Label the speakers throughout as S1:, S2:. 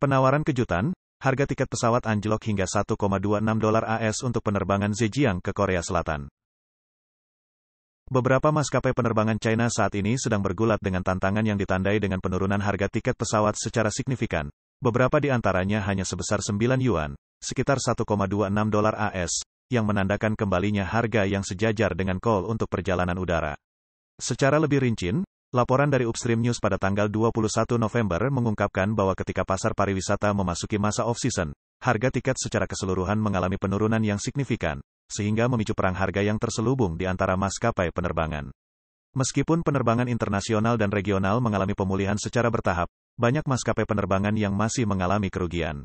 S1: Penawaran kejutan, harga tiket pesawat anjlok hingga 1,26 dolar AS untuk penerbangan Zhejiang ke Korea Selatan. Beberapa maskapai penerbangan China saat ini sedang bergulat dengan tantangan yang ditandai dengan penurunan harga tiket pesawat secara signifikan. Beberapa di antaranya hanya sebesar 9 yuan, sekitar 1,26 dolar AS, yang menandakan kembalinya harga yang sejajar dengan kol untuk perjalanan udara. Secara lebih rinci. Laporan dari Upstream News pada tanggal 21 November mengungkapkan bahwa ketika pasar pariwisata memasuki masa off-season, harga tiket secara keseluruhan mengalami penurunan yang signifikan, sehingga memicu perang harga yang terselubung di antara maskapai penerbangan. Meskipun penerbangan internasional dan regional mengalami pemulihan secara bertahap, banyak maskapai penerbangan yang masih mengalami kerugian.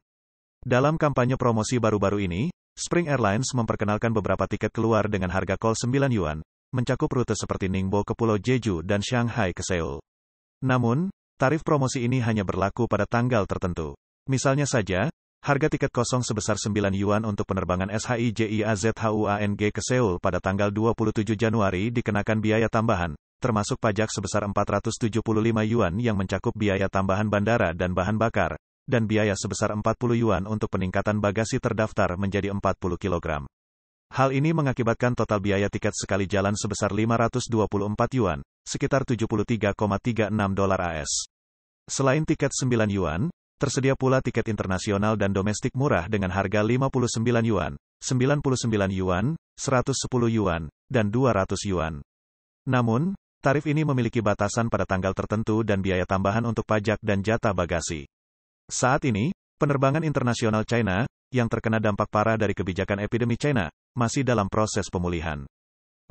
S1: Dalam kampanye promosi baru-baru ini, Spring Airlines memperkenalkan beberapa tiket keluar dengan harga call 9 yuan, mencakup rute seperti Ningbo ke Pulau Jeju dan Shanghai ke Seoul. Namun, tarif promosi ini hanya berlaku pada tanggal tertentu. Misalnya saja, harga tiket kosong sebesar 9 yuan untuk penerbangan SHIJIAZHUANG ke Seoul pada tanggal 27 Januari dikenakan biaya tambahan, termasuk pajak sebesar 475 yuan yang mencakup biaya tambahan bandara dan bahan bakar, dan biaya sebesar 40 yuan untuk peningkatan bagasi terdaftar menjadi 40 kilogram. Hal ini mengakibatkan total biaya tiket sekali jalan sebesar 524 yuan, sekitar 73,36 dolar AS. Selain tiket 9 yuan, tersedia pula tiket internasional dan domestik murah dengan harga 59 yuan, 99 yuan, 110 yuan, dan 200 yuan. Namun, tarif ini memiliki batasan pada tanggal tertentu dan biaya tambahan untuk pajak dan jatah bagasi. Saat ini, penerbangan internasional China, yang terkena dampak parah dari kebijakan epidemi China, masih dalam proses pemulihan.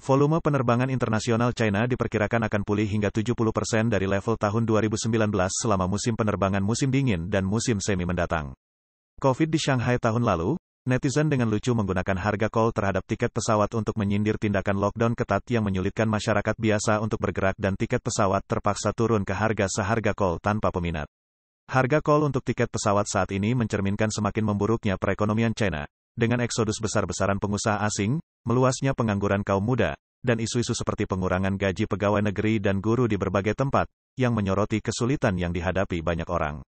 S1: Volume penerbangan internasional China diperkirakan akan pulih hingga 70% dari level tahun 2019 selama musim penerbangan musim dingin dan musim semi mendatang. COVID di Shanghai tahun lalu, netizen dengan lucu menggunakan harga call terhadap tiket pesawat untuk menyindir tindakan lockdown ketat yang menyulitkan masyarakat biasa untuk bergerak dan tiket pesawat terpaksa turun ke harga seharga call tanpa peminat. Harga call untuk tiket pesawat saat ini mencerminkan semakin memburuknya perekonomian China, dengan eksodus besar-besaran pengusaha asing, meluasnya pengangguran kaum muda, dan isu-isu seperti pengurangan gaji pegawai negeri dan guru di berbagai tempat, yang menyoroti kesulitan yang dihadapi banyak orang.